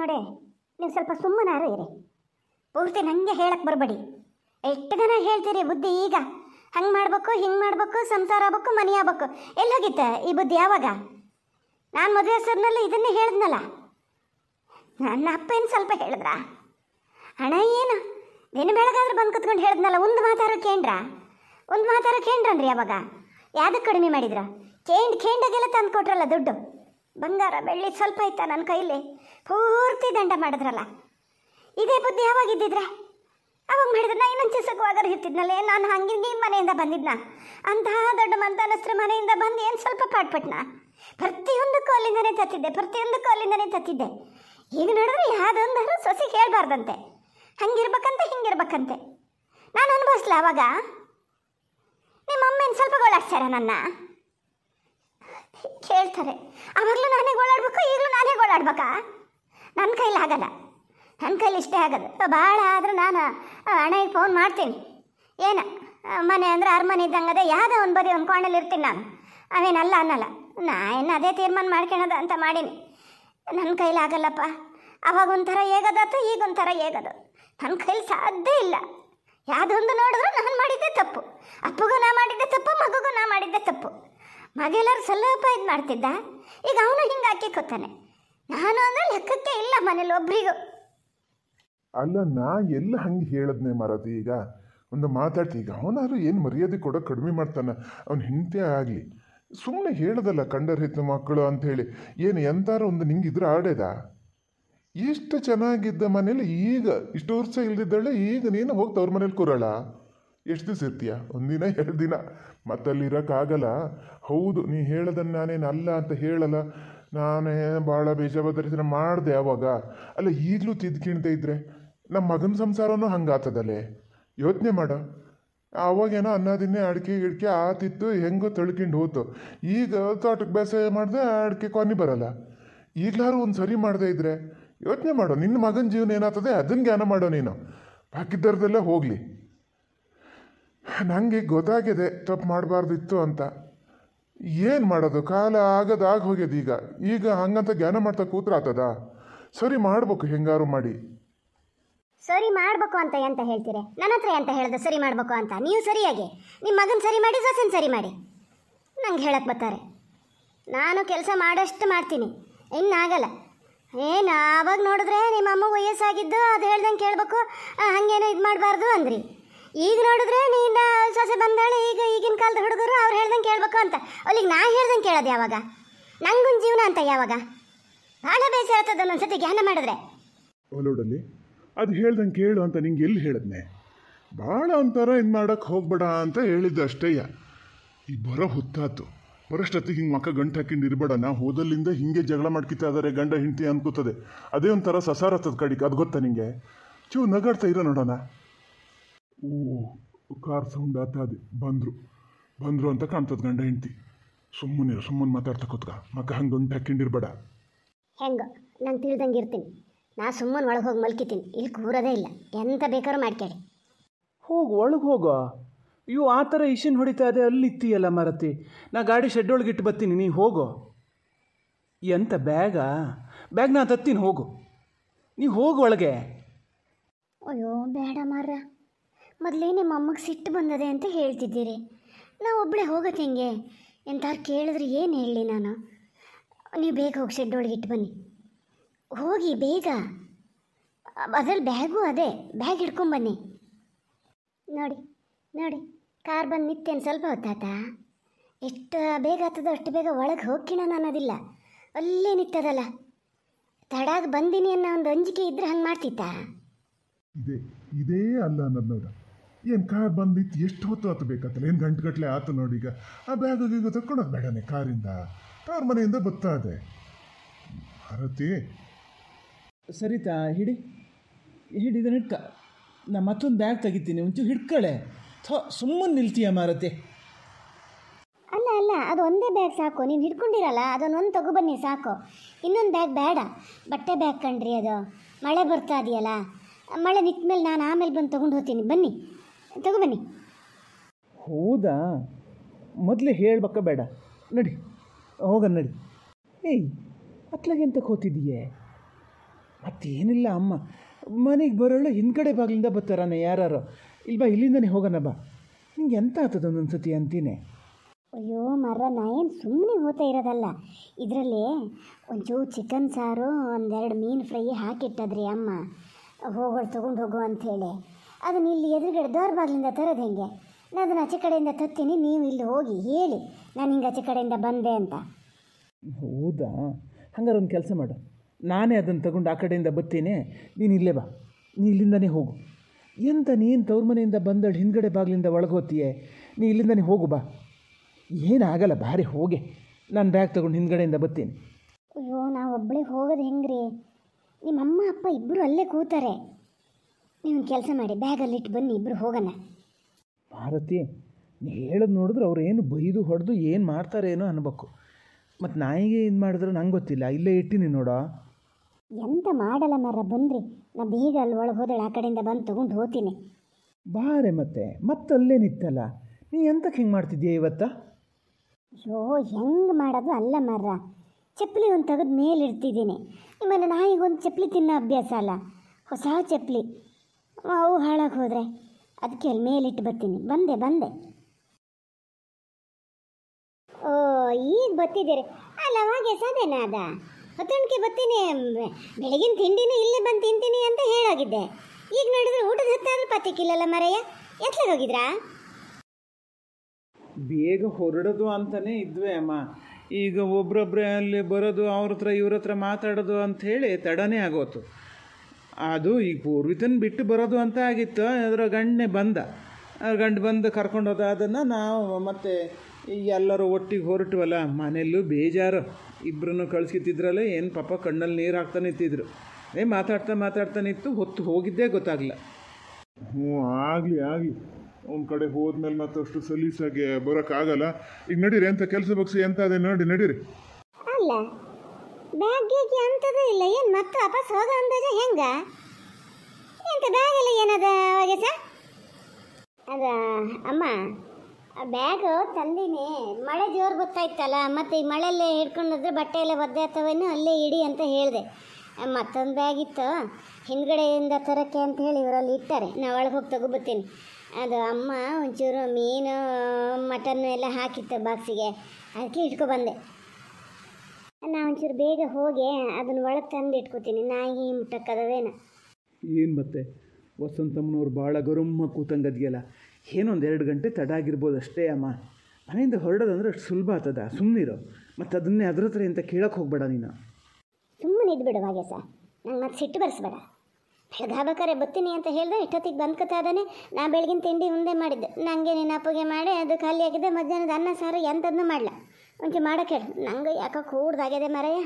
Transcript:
ನೋಡಿ ನೀವು ಸ್ವಲ್ಪ ಸುಮ್ಮನಾರು ಇರಿ ಪೂರ್ತಿ ನನಗೆ ಹೇಳಕ್ಕೆ ಬರಬೇಡಿ ಎಷ್ಟು ಜನ ಹೇಳ್ತೀರಿ ಬುದ್ಧಿ ಈಗ ಹಂಗೆ ಮಾಡಬೇಕು ಹಿಂಗೆ ಮಾಡ್ಬೇಕು ಸಂಸಾರ ಆಗ್ಬೇಕು ಮನೆ ಆಗ್ಬೇಕು ಹೋಗಿತ್ತ ಈ ಬುದ್ಧಿ ಯಾವಾಗ ನಾನು ಮದುವೆ ಹೆಸರಿನಲ್ಲಿ ಇದನ್ನೇ ಹೇಳಿದ್ನಲ್ಲ ನನ್ನ ಅಪ್ಪ ಏನು ಸ್ವಲ್ಪ ಹೇಳಿದ್ರ ಹಣ ಏನು ದಿನ ಬೆಳಗಾದ್ರೂ ಬಂದು ಕುತ್ಕೊಂಡು ಹೇಳಿದ್ನಲ್ಲ ಒಂದು ಮಾತಾರು ಕೇಂದ್ರ ಒಂದು ಮಾತಾರು ಕೇಂದ್ರನ್ರಿ ಅವಾಗ ಯಾವುದಕ್ಕೆ ಕಡಿಮೆ ಮಾಡಿದ್ರ ಕೇಂಡ್ ಖೇಂಡಾಗೆಲ್ಲ ತಂದು ಕೊಟ್ರಲ್ಲ ದುಡ್ಡು ಬಂಗಾರ ಬೆಳ್ಳಿ ಸ್ವಲ್ಪ ಆಯ್ತಾ ನನ್ನ ಕೈಲಿ ಪೂರ್ತಿ ದಂಡ ಮಾಡಿದ್ರಲ್ಲ ಇದೇ ಬುದ್ಧಿ ಯಾವಾಗ ಅವಾಗ ಮಾಡಿದ್ರೆ ನಾ ಇನ್ನೊಂದು ಚಿಸಕವಾಗರು ಇರ್ತಿದ್ನಲ್ಲೇ ನಾನು ಹಂಗೆ ನಿಮ್ಮ ಮನೆಯಿಂದ ಬಂದಿದ್ನ ಅಂತಹ ದೊಡ್ಡ ಮಂತಾನಸ್ತ್ರ ಮನೆಯಿಂದ ಬಂದು ಏನು ಸ್ವಲ್ಪ ಪಾಟ್ಪಟ್ನ ಪ್ರತಿಯೊಂದು ಕಾಲಿಂದನೇ ತತ್ತಿದ್ದೆ ಪ್ರತಿಯೊಂದು ಕಾಲಿಂದನೇ ತತ್ತಿದ್ದೆ ಈಗ ನೋಡಿದ್ರೆ ಯಾವುದೊಂದರೂ ಸೊಸಿ ಹೇಳ್ಬಾರ್ದಂತೆ ಹಂಗಿರ್ಬೇಕಂತೆ ಹಿಂಗಿರ್ಬೇಕಂತೆ ನಾನು ಅನುಭವಿಸ್ಲ ಅವಾಗ ನಿಮ್ಮ ಸ್ವಲ್ಪ ಗೋಳಾಡ್ತಾರೆ ನನ್ನ ಕೇಳ್ತಾರೆ ಆವಾಗಲೂ ನಾನೇ ಗೋಳಾಡ್ಬೇಕು ಈಗಲೂ ನಾನೇ ಗೋಳಾಡ್ಬೇಕಾ ನನ್ನ ಕೈಲಿ ಆಗಲ್ಲ ನನ್ನ ಕೈಲಿ ಇಷ್ಟೇ ಆಗೋದು ಭಾಳ ಆದರೂ ನಾನು ಅಣ್ಣಗೆ ಫೋನ್ ಮಾಡ್ತೀನಿ ಏನ ಮನೆ ಅಂದ್ರೆ ಅರಮನೆ ಇದ್ದಂಗೆ ಅದೇ ಯಾವುದೋ ಒಂದು ಬದಿ ಒಂದು ಇರ್ತೀನಿ ನಾನು ಅವೇನಲ್ಲ ಅನ್ನಲ್ಲ ನಾನು ಇನ್ನು ಅದೇ ತೀರ್ಮಾನ ಮಾಡ್ಕೊಳೋದು ಅಂತ ಮಾಡೀನಿ ನನ್ನ ಕೈಲಿ ಆಗಲ್ಲಪ್ಪ ಅವಾಗ ಒಂಥರ ಹೇಗದಾತು ಈಗ ಒಂಥರ ಹೇಗದು ನನ್ನ ಕೈಲಿ ಸಾಧ್ಯ ಇಲ್ಲ ಯಾವುದೊಂದು ನೋಡಿದ್ರೆ ನಾನು ಮಾಡಿದ್ದೆ ತಪ್ಪು ಅಪ್ಪಗೂ ನಾ ಮಾಡಿದ್ದೆ ತಪ್ಪು ಮಗುಗೂ ನಾ ಮಾಡಿದ್ದೆ ತಪ್ಪು ಮಗೆಲ್ಲರೂ ಸ್ವಲ್ಪ ಇದು ಮಾಡ್ತಿದ್ದ ಈಗ ಅವನು ಹಿಂಗೆ ಹಾಕಿ ಕೂತಾನೆ ನಾನು ಅಂದ್ರೆ ಲೆಕ್ಕಕ್ಕೆ ಇಲ್ಲ ಮನೇಲಿ ಒಬ್ರಿಗೂ ಅಲ್ಲ ನಾ ಎಲ್ಲ ಹಂಗೆ ಹೇಳದ್ನೆ ಮಾರದು ಈಗ ಒಂದು ಮಾತಾಡ್ತಿ ಈಗ ಅವನಾದ್ರೂ ಏನು ಮರ್ಯಾದೆ ಕೊಡೋ ಕಡಿಮೆ ಮಾಡ್ತಾನೆ ಅವ್ನು ಹಿಂತೆ ಆಗಲಿ ಸುಮ್ಮನೆ ಹೇಳೋದಲ್ಲ ಕಂಡರ್ ಮಕ್ಕಳು ಮಕ್ಕಳು ಹೇಳಿ ಏನು ಎಂತಾರ ಒಂದು ನಿಂಗೆ ಇದ್ರ ಆಡೇದ ಎಷ್ಟು ಚೆನ್ನಾಗಿದ್ದ ಮನೇಲಿ ಈಗ ಇಷ್ಟು ವರ್ಷ ಇಲ್ದಿದ್ದಾಳೆ ಈಗ ನೀನು ಹೋಗಿ ಅವ್ರ ಮನೇಲಿ ಕೂರೋಳ ಎಷ್ಟು ದಿವಸ ಇರ್ತೀಯ ಒಂದಿನ ಎರಡು ದಿನ ಇರೋಕ್ಕಾಗಲ್ಲ ಹೌದು ನೀ ಹೇಳದನ್ನ ನಾನೇನು ಅಲ್ಲ ಅಂತ ಹೇಳಲ್ಲ ನಾನೇ ಭಾಳ ಬೇಜವಾಬ್ದಾರಿ ಮಾಡಿದೆ ಅವಾಗ ಅಲ್ಲ ಈಗಲೂ ತಿದ್ಕಿಣ್ದೆ ಇದ್ದರೆ ನಮ್ಮ ಮಗನ ಸಂಸಾರನೂ ಹಂಗಾತದಲ್ಲೇ ಯೋಚನೆ ಮಾಡ ಅವಾಗೇನೋ ಅನ್ನೋದಿನ್ನೇ ಅಡಿಕೆ ಗಿಡಿಕೆ ಆತಿತ್ತು ಹೆಂಗೋ ತಳ್ಕೊಂಡು ಹೋತು ಈಗ ತೋಟಕ್ಕೆ ಬೇಸಾಯ ಮಾಡಿದೆ ಅಡಿಕೆ ಕೊನೆ ಬರಲ್ಲ ಈಗಲಾರು ಒಂದು ಸರಿ ಮಾಡದೇ ಇದ್ರೆ ಯೋಚನೆ ಮಾಡು ನಿನ್ನ ಮಗನ ಜೀವನ ಏನಾಗ್ತದೆ ಅದನ್ನು ಜ್ಞಾನ ಮಾಡೋ ನೀನು ಬಾಕಿದ್ದರದಲ್ಲೇ ಹೋಗಲಿ ನನಗೆ ಗೊತ್ತಾಗಿದೆ ತಪ್ಪು ಮಾಡಬಾರ್ದಿತ್ತು ಅಂತ ಏನು ಮಾಡೋದು ಕಾಲ ಆಗದಾಗ ಹೋಗ್ಯದ ಈಗ ಈಗ ಹಂಗಂತ ಜ್ಞಾನ ಮಾಡ್ತಾ ಕೂತ್ರಾತದ ಸರಿ ಮಾಡ್ಬೇಕು ಹೆಂಗಾರು ಮಾಡಿ ಸರಿ ಮಾಡ್ಬೇಕು ಅಂತ ಎಂತ ಹೇಳ್ತೀರಿ ನನ್ನ ಹತ್ರ ಎಂತ ಹೇಳ್ದೆ ಸರಿ ಮಾಡ್ಬೇಕು ಅಂತ ನೀವು ಸರಿಯಾಗಿ ನಿಮ್ಮ ಮಗನ ಸರಿ ಮಾಡಿ ಸೊಸೆನ ಸರಿ ಮಾಡಿ ನಂಗೆ ಹೇಳಕ್ಕೆ ಬರ್ತಾರೆ ನಾನು ಕೆಲಸ ಮಾಡೋಷ್ಟು ಮಾಡ್ತೀನಿ ಇನ್ನಾಗಲ್ಲ ಏನು ಆವಾಗ ನೋಡಿದ್ರೆ ನಿಮ್ಮ ಅಮ್ಮ ವಯಸ್ಸಾಗಿದ್ದು ಅದು ಹೇಳ್ದಂಗೆ ಕೇಳಬೇಕು ಹಂಗೇನೋ ಇದು ಮಾಡಬಾರ್ದು ಅಂದ್ರಿ ಈಗ ನೋಡಿದ್ರೆ ನೀನು ಸೊಸೆ ಬಂದಾಳೆ ಈಗ ಈಗಿನ ಕಾಲದ ಹುಡುಗರು ಅವ್ರು ಹೇಳ್ದಂಗೆ ಕೇಳ್ಬೇಕು ಅಂತ ಅವ್ರಿಗೆ ನಾ ಹೇಳ್ದಂಗೆ ಕೇಳೋದು ಯಾವಾಗ ನಂಗೊಂದು ಜೀವನ ಅಂತ ಯಾವಾಗ ಬಹಳ ಬೇಸರ ಆಗ್ತದೆ ಒಂದೊಂದ್ಸತಿ ಜ್ಞಾನ ಮಾಡಿದ್ರೆ ಅದು ಹೇಳ್ದಂಗೆ ಕೇಳು ಅಂತ ನಿಂಗೆ ಎಲ್ಲಿ ಹೇಳದ್ನೆ ಭಾಳ ಒಂಥರ ಇನ್ ಮಾಡಕ್ಕೆ ಹೋಗ್ಬೇಡ ಅಂತ ಹೇಳಿದ್ದು ಅಷ್ಟೇಯ ಈ ಬರೋ ಹುತ್ತಾತು ಬರೋಷ್ಟೊತ್ತಿಗೆ ಹಿಂಗೆ ಮಕ್ಕ ಗಂಟು ಹಾಕಿಂಡು ಇರ್ಬೇಡ ನಾ ಹೋದಲ್ಲಿಂದ ಹಿಂಗೆ ಜಗಳ ಮಾಡ್ಕಿತಾ ಇದ್ದಾರೆ ಗಂಡ ಹೆಂಡತಿ ಅನ್ಕೋತದೆ ಅದೇ ಒಂಥರ ಸಸಾರತ್ತದ ಕಡಿಗೆ ಅದು ಗೊತ್ತಾ ನಿಂಗೆ ಚೂ ನಗಾಡ್ತಾ ಇರೋ ನೋಡೋಣ ಕಾರ್ ಸೌಂಡ್ ಆತಾದೆ ಬಂದರು ಬಂದರು ಅಂತ ಕಾಣ್ತದ ಗಂಡ ಹೆಂಡ್ತಿ ಸುಮ್ಮನೆ ಸುಮ್ಮನೆ ಮಾತಾಡ್ತಾ ಕೂತ್ಕ ಮಕ್ಕ ಹಂಗೆ ಉಂಟು ಹಾಕ್ಕೊಂಡಿರ್ಬೇಡ ಹೆಂಗೆ ನಾನು ತಿಳಿದಂಗೆ ಇರ್ತೀನಿ ನಾ ಸುಮ್ಮನೆ ಒಳಗೆ ಹೋಗಿ ಮಲ್ಕಿತೀನಿ ಇಲ್ಲಿ ಕೂರೋದೇ ಇಲ್ಲ ಎಂತ ಬೇಕಾದ್ರೂ ಮಾಡ್ಕೇಳಿ ಹೋಗು ಒಳಗೆ ಹೋಗೋ ಅಯ್ಯೋ ಆ ಥರ ಇಶಿನ್ ಹೊಡಿತಾ ಇದೆ ಅಲ್ಲಿ ಇತ್ತೀಯಲ್ಲ ಮರತಿ ನಾ ಗಾಡಿ ಶೆಡ್ ಒಳಗೆ ಇಟ್ಟು ಬರ್ತೀನಿ ನೀ ಹೋಗೋ ಎಂತ ಬ್ಯಾಗ ಬ್ಯಾಗ್ ನಾ ತತ್ತೀನಿ ಹೋಗು ನೀವು ಹೋಗು ಒಳಗೆ ಅಯ್ಯೋ ಬೇಡ ಮಾರ್ರಾ ಮೊದಲೇ ನಿಮ್ಮ ಅಮ್ಮಗೆ ಸಿಟ್ಟು ಬಂದದೆ ಅಂತ ಹೇಳ್ತಿದ್ದೀರಿ ನಾವು ಒಬ್ಬಳೇ ಹೋಗತ್ತೆ ಹೆಂಗೆ ಎಂತಾರು ಕೇಳಿದ್ರೆ ಏನು ಹೇಳಲಿ ನಾನು ನೀವು ಬೇಗ ಹೋಗಿ ಶೆಡ್ ಒಳಗೆ ಇಟ್ಟು ಬನ್ನಿ ಹೋಗಿ ಬೇಗ ಅದ್ರಲ್ಲಿ ಬ್ಯಾಗು ಅದೇ ಬ್ಯಾಗ್ ಹಿಡ್ಕೊಂಬನ್ನಿ ನೋಡಿ ನೋಡಿ ಕಾರ್ ಬಂದು ನಿತ್ತೇನು ಸ್ವಲ್ಪ ಹೊತ್ತಾತ ಎಷ್ಟು ಬೇಗ ಆಗ್ತದೋ ಅಷ್ಟು ಬೇಗ ಒಳಗೆ ನಾನು ಅನ್ನೋದಿಲ್ಲ ಅಲ್ಲೇ ನಿತ್ತದಲ್ಲ ತಡಾಗಿ ಬಂದಿನಿ ಅನ್ನೋ ಒಂದು ಅಂಜಿಕೆ ಇದ್ರೆ ಹಂಗೆ ಮಾಡ್ತಿತ್ತಾ ಇದೇ ಇದೇ ಅಲ್ಲ ಅನ್ನೋದು ಏನು ಕಾರ್ ಬಂದಿತ್ತು ಎಷ್ಟು ಹೊತ್ತು ಆತು ಬೇಕಾತಲ್ಲ ಏನು ಗಟ್ಟಲೆ ಆತು ನೋಡೀಗ ಆ ಈಗ ತಕ್ಕೊಳೋದು ಬೇಡನೆ ಕಾರಿಂದ ಕಾರ್ ಮನೆಯಿಂದ ಬತ್ತಾದೆ ಭಾರತಿ ಸರಿತಾ ಹಿಡಿ ಹಿಡಿ ಇದನ್ನು ಹಿಡ್ಕ ನಾ ಮತ್ತೊಂದು ಬ್ಯಾಗ್ ತೆಗಿತೀನಿ ಒಂಚೂರು ಹಿಡ್ಕಳೆ ಥೋ ಸುಮ್ಮನೆ ನಿಲ್ತೀಯ ಮಾರತಿ ಅಲ್ಲ ಅಲ್ಲ ಅದು ಒಂದೇ ಬ್ಯಾಗ್ ಸಾಕು ನೀನು ಹಿಡ್ಕೊಂಡಿರಲ್ಲ ಅದನ್ನೊಂದು ತಗೊಬನ್ನಿ ಸಾಕು ಇನ್ನೊಂದು ಬ್ಯಾಗ್ ಬೇಡ ಬಟ್ಟೆ ಬ್ಯಾಗ್ ಕಣ್ರಿ ಅದು ಮಳೆ ಬರ್ತಾ ಇದೆಯಲ್ಲ ಮಳೆ ನಿಂತ ಮೇಲೆ ನಾನು ಆಮೇಲೆ ಬಂದು ತೊಗೊಂಡು ಹೋಗ್ತೀನಿ ಬನ್ನಿ ಬನ್ನಿ ಹೌದಾ ಮೊದಲು ಹೇಳ್ಬೇಕ ಬೇಡ ನಡಿ ಹೋಗ ನಡಿ ಏಯ್ ಎಂತ ಕೂತಿದೀಯೇ ಮತ್ತೇನಿಲ್ಲ ಅಮ್ಮ ಮನೆಗೆ ಬರೋಳು ಹಿಂದ್ಗಡೆ ಬಾಗಿಲಿಂದ ಬರ್ತಾರಾನೆ ಯಾರು ಇಲ್ಲ ಬಾ ಇಲ್ಲಿಂದನೇ ಹೋಗೋಣ ಬಾ ನಿಂಗೆ ಎಂತ ಒಂದೊಂದು ಒಂದೊಂದ್ಸತಿ ಅಂತೀನಿ ಅಯ್ಯೋ ಮರ ನಾ ಏನು ಸುಮ್ಮನೆ ಹೋಗ್ತಾ ಇರೋದಲ್ಲ ಇದರಲ್ಲಿ ಒಂಚೂರು ಚಿಕನ್ ಸಾರು ಒಂದೆರಡು ಮೀನು ಫ್ರೈ ಹಾಕಿಟ್ಟದ್ರಿ ಅಮ್ಮ ಹೋಗೋಳು ತೊಗೊಂಡು ಹೋಗು ಅಂಥೇಳಿ ಅದನ್ನು ಇಲ್ಲಿ ಎದುರುಗಡೆ ದೋರ್ ಬಾಗಿಲಿಂದ ತರೋದು ಹೆಂಗೆ ನಾನು ಅದನ್ನು ಆಚೆ ಕಡೆಯಿಂದ ತತ್ತೀನಿ ನೀವು ಇಲ್ಲಿ ಹೋಗಿ ಹೇಳಿ ನಾನು ಹಿಂಗೆ ಆಚೆ ಕಡೆಯಿಂದ ಬಂದೆ ಅಂತ ಹೌದಾ ಹಂಗಾರೆ ಒಂದು ಕೆಲಸ ಮಾಡು ನಾನೇ ಅದನ್ನು ತಗೊಂಡು ಆ ಕಡೆಯಿಂದ ಬತ್ತೀನಿ ನೀನು ಇಲ್ಲೇ ಬಾ ನೀ ಇಲ್ಲಿಂದನೇ ಹೋಗು ಎಂತ ನೀನು ತವ್ರ ಮನೆಯಿಂದ ಬಂದಳು ಹಿಂದ್ಗಡೆ ಬಾಗಿಲಿಂದ ಒಳಗೋತೀಯೇ ನೀ ಇಲ್ಲಿಂದನೇ ಹೋಗು ಬಾ ಏನಾಗಲ್ಲ ಭಾರಿ ಹೋಗೆ ನಾನು ಬ್ಯಾಗ್ ತಗೊಂಡು ಹಿಂದ್ಗಡೆಯಿಂದ ಬತ್ತೀನಿ ಅಯ್ಯೋ ನಾವು ಒಬ್ಬಳಿಗೆ ಹೋಗೋದು ಹೆಂಗ್ರಿ ನಿಮ್ಮ ಅಮ್ಮ ಅಪ್ಪ ಇಬ್ಬರು ಅಲ್ಲೇ ಕೂತಾರೆ ನೀವು ಕೆಲಸ ಮಾಡಿ ಬ್ಯಾಗಲ್ಲಿ ಇಟ್ಟು ಬನ್ನಿ ಇಬ್ಬರು ಹೋಗೋಣ ಭಾರತಿ ನೀ ಹೇಳೋದು ನೋಡಿದ್ರೆ ಅವ್ರು ಏನು ಬೈದು ಹೊಡೆದು ಏನು ಮಾಡ್ತಾರೆ ಏನೋ ಅನ್ಬೇಕು ಮತ್ತು ನಾಯಿಗೆ ಏನು ಮಾಡಿದ್ರೆ ನಂಗೆ ಗೊತ್ತಿಲ್ಲ ಇಲ್ಲೇ ಇಟ್ಟಿನಿ ನೋಡೋ ಎಂತ ಮಾಡಲ್ಲ ಮರ ಬಂದ್ರಿ ನಾ ಬೇಗ ಅಲ್ಲಿ ಒಳಗೆ ಹೋದಳು ಆ ಕಡೆಯಿಂದ ಬಂದು ತೊಗೊಂಡು ಹೋಗ್ತೀನಿ ಬಾರೆ ಮತ್ತೆ ಮತ್ತಲ್ಲೇ ನಿತ್ತಲ್ಲ ನೀ ಎಂತಕ್ಕೆ ಹಿಂಗೆ ಮಾಡ್ತಿದ್ದೀಯ ಇವತ್ತ ಅಯ್ಯೋ ಹೆಂಗೆ ಮಾಡೋದು ಅಲ್ಲ ಮರ ಚಪ್ಪಲಿ ಒಂದು ತೆಗೆದು ಮೇಲಿಡ್ತಿದ್ದೀನಿ ನಿಮ್ಮನ್ನು ನಾಯಿಗೊಂದು ಚಪ್ಪಲಿ ತಿನ್ನೋ ಅಭ್ಯಾಸ ಅಲ್ಲ ಹೊಸ ಚಪ್ಪಲಿ ಅವು ಹಾಳಾಗಿ ಹೋದರೆ ಅದಕ್ಕೆ ಅಲ್ಲಿ ಮೇಲಿಟ್ಟು ಬರ್ತೀನಿ ಬಂದೆ ಬಂದೆ ಓ ಈಗ ಬತ್ತಿದ್ದೀರಿ ಅಲ್ಲ ಅವಾಗ ಎಸದೇನ ಅದ ಬರ್ತೀನಿ ಬೆಳಗಿನ ತಿಂಡಿನೂ ಇಲ್ಲೇ ಬಂದು ತಿಂತೀನಿ ಅಂತ ಹೇಳೋಗಿದ್ದೆ ಈಗ ನೋಡಿದ್ರೆ ಊಟದ ಹತ್ತಾದ್ರೂ ಪತ್ತಿಕ್ಕಿಲ್ಲಲ್ಲ ಮರಯ್ಯ ಎತ್ಲಾಗ ಹೋಗಿದ್ರಾ ಬೇಗ ಹೊರಡೋದು ಅಂತಲೇ ಇದ್ವಿ ಅಮ್ಮ ಈಗ ಒಬ್ರೊಬ್ಬರೇ ಅಲ್ಲಿ ಬರೋದು ಅವ್ರ ಹತ್ರ ಇವ್ರ ಹತ್ರ ಮಾತಾಡೋದು ಅಂಥೇಳಿ ತಡನೇ ಆಗೋತು ಅದು ಈಗ ಪೂರ್ವಿತನ ಬಿಟ್ಟು ಬರೋದು ಅಂತ ಆಗಿತ್ತು ಅದರ ಗಂಡನೇ ಬಂದ ಗಂಡು ಬಂದು ಕರ್ಕೊಂಡು ಹೋದ ಅದನ್ನು ನಾವು ಮತ್ತೆ ಈಗ ಎಲ್ಲರೂ ಒಟ್ಟಿಗೆ ಹೊರಟವಲ್ಲ ಮನೆಯಲ್ಲೂ ಬೇಜಾರು ಇಬ್ಬರನ್ನು ಕಳಿಸ್ಕಿತ್ತಿದ್ರಲ್ಲ ಏನು ಪಾಪ ಕಣ್ಣಲ್ಲಿ ನೀರು ಹಾಕ್ತಾನೆ ಇತ್ತಿದ್ರು ಏ ಮಾತಾಡ್ತಾ ಮಾತಾಡ್ತಾನೆ ಇತ್ತು ಹೊತ್ತು ಹೋಗಿದ್ದೇ ಗೊತ್ತಾಗಲ್ಲ ಹ್ಞೂ ಆಗಲಿ ಆಗಲಿ ಒಂದು ಕಡೆ ಹೋದ್ಮೇಲೆ ಮತ್ತಷ್ಟು ಸಲೀಸಾಗಿ ಬರೋಕ್ಕಾಗಲ್ಲ ಈಗ ನಡೀರಿ ಎಂಥ ಕೆಲಸ ಬಗ್ಸಿ ಎಂಥ ಅದೇ ನೋಡಿ ನಡೀರಿ ಅಲ್ಲ ಬ್ಯಾಗ್ ಗೀಗಿ ಇಲ್ಲ ಏನು ಮತ್ತೆ ವಾಪಸ್ ಹೋಗೋ ಅಂದಾಜ ಹೆಂಗ ಎಂತ ಬ್ಯಾಗ್ ಎಲ್ಲ ಏನದ ಹೋಗ್ಯಸ ಅದ ಅಮ್ಮ ಆ ಬ್ಯಾಗು ತಂದಿನಿ ಮಳೆ ಜೋರು ಗೊತ್ತಾಯ್ತಲ್ಲ ಮತ್ತು ಈ ಮಳೆಯಲ್ಲೇ ಹಿಡ್ಕೊಂಡಿದ್ರೆ ಬಟ್ಟೆ ಎಲ್ಲ ಒದ್ದೆ ಆತವೇನು ಅಲ್ಲೇ ಇಡಿ ಅಂತ ಹೇಳಿದೆ ಮತ್ತೊಂದು ಬ್ಯಾಗ್ ಇತ್ತು ಹಿಂದ್ಗಡೆಯಿಂದ ತರಕ್ಕೆ ಅಂತ ಹೇಳಿ ಇವರಲ್ಲಿ ಇಟ್ಟಾರೆ ನಾ ಒಳಗೆ ಹೋಗಿ ತಗೊಬತ್ತೀನಿ ಅದು ಅಮ್ಮ ಒಂಚೂರು ಮೀನು ಮಟನ್ ಎಲ್ಲ ಹಾಕಿತ್ತು ಬಾಕ್ಸಿಗೆ ಅದಕ್ಕೆ ಇಟ್ಕೊಬಂದೆ ನಾ ಒಂಚೂರು ಬೇಗ ಹೋಗಿ ಅದನ್ನ ಒಳಗೆ ತಂದು ಇಟ್ಕೋತೀನಿ ನಾಯಿ ಮುಟ್ಟಕ್ಕದೇನ ಏನು ಮತ್ತೆ ವಸಂತಮ್ಮನವ್ರು ಭಾಳ ಗರುಮ್ಮ ಕೂತಂಗದ್ಗೆಲ್ಲ ಏನೊಂದು ಎರಡು ಗಂಟೆ ತಡ ಆಗಿರ್ಬೋದು ಅಷ್ಟೇ ಅಮ್ಮ ಮನೆಯಿಂದ ಹೊರಡೋದಂದ್ರೆ ಅಷ್ಟು ಸುಲಭ ಆಗ್ತದ ಸುಮ್ಮನಿರೋ ಮತ್ತು ಅದನ್ನೇ ಅದ್ರ ಹತ್ರ ಅಂತ ಕೇಳಕ್ಕೆ ಹೋಗ್ಬೇಡ ನೀನು ಸುಮ್ಮನೆ ಇದ್ಬಿಡು ಹಾಗೆ ಸರ್ ನಂಗೆ ಮತ್ತೆ ಸಿಟ್ಟು ಬರ್ಸ್ಬೇಡ ಬೆಳಗಾಬೇಕಾರೆ ಬರ್ತೀನಿ ಅಂತ ಹೇಳಿದ್ರೆ ಇಷ್ಟೊತ್ತಿಗೆ ಬಂದು ಕತಾದಾನೆ ನಾ ಬೆಳಗಿನ ತಿಂಡಿ ಮುಂದೆ ಮಾಡಿದ್ದೆ ನನಗೆ ನಿನ್ನ ಅಪ್ಪಗೆ ಮಾಡಿ ಅದು ಖಾಲಿ ಆಗಿದ್ದೆ ಮಧ್ಯಾಹ್ನದ ಅನ್ನ ಸಾರು ಎಂಥದನ್ನೂ ಮಾಡಲ್ಲ ಒಂಚೂರು ಮಾಡೋಕ್ಕೆ ಹೇಳು ನಂಗೆ ಯಾಕೆ ಕೂಡ್ದಾಗ್ಯದೆ ಮಾರಾಯ